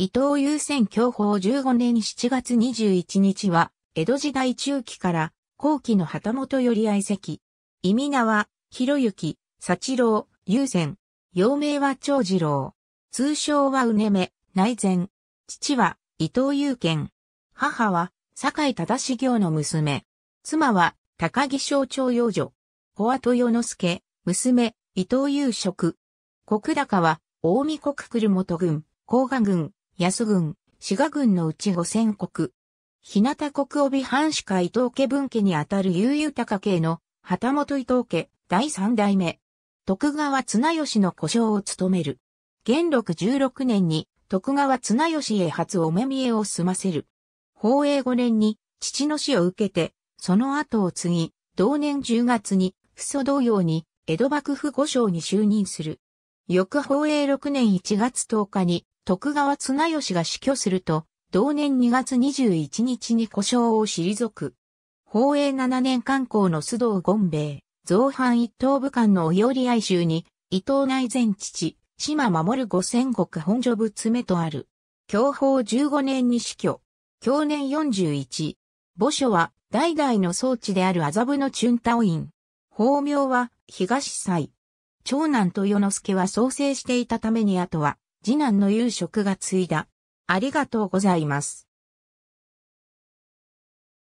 伊藤優先教法15年7月21日は、江戸時代中期から後期の旗本より愛席。意味名は、広行、幸郎、優先。幼名は長次郎。通称はうねめ、内前。父は、伊藤優賢。母は、酒井忠行の娘。妻は、高木省長養女。小跡世之助、娘、伊藤優職。国高は、大見国久留元軍、甲賀軍、安郡、滋賀郡のうち五千国。日向国帯藩主か伊藤家分家にあたる悠々高家の旗本伊藤家第三代目。徳川綱吉の故障を務める。元禄16年に徳川綱吉へ初お目見えを済ませる。宝永5年に父の死を受けて、その後を継ぎ、同年10月に、父祖同様に、江戸幕府御将に就任する。翌宝永6年1月10日に、徳川綱吉が死去すると、同年2月21日に故障を退く。宝永7年観光の須藤権兵衛、造反一等武官のおより哀愁に、伊藤内前父、島守五千石本所仏目とある。享保15年に死去。享年41。墓所は代々の装置である麻布のチュンタオイン。法名は東祭。長男と与之助は創生していたために後は次男の夕食が継いだ。ありがとうございます。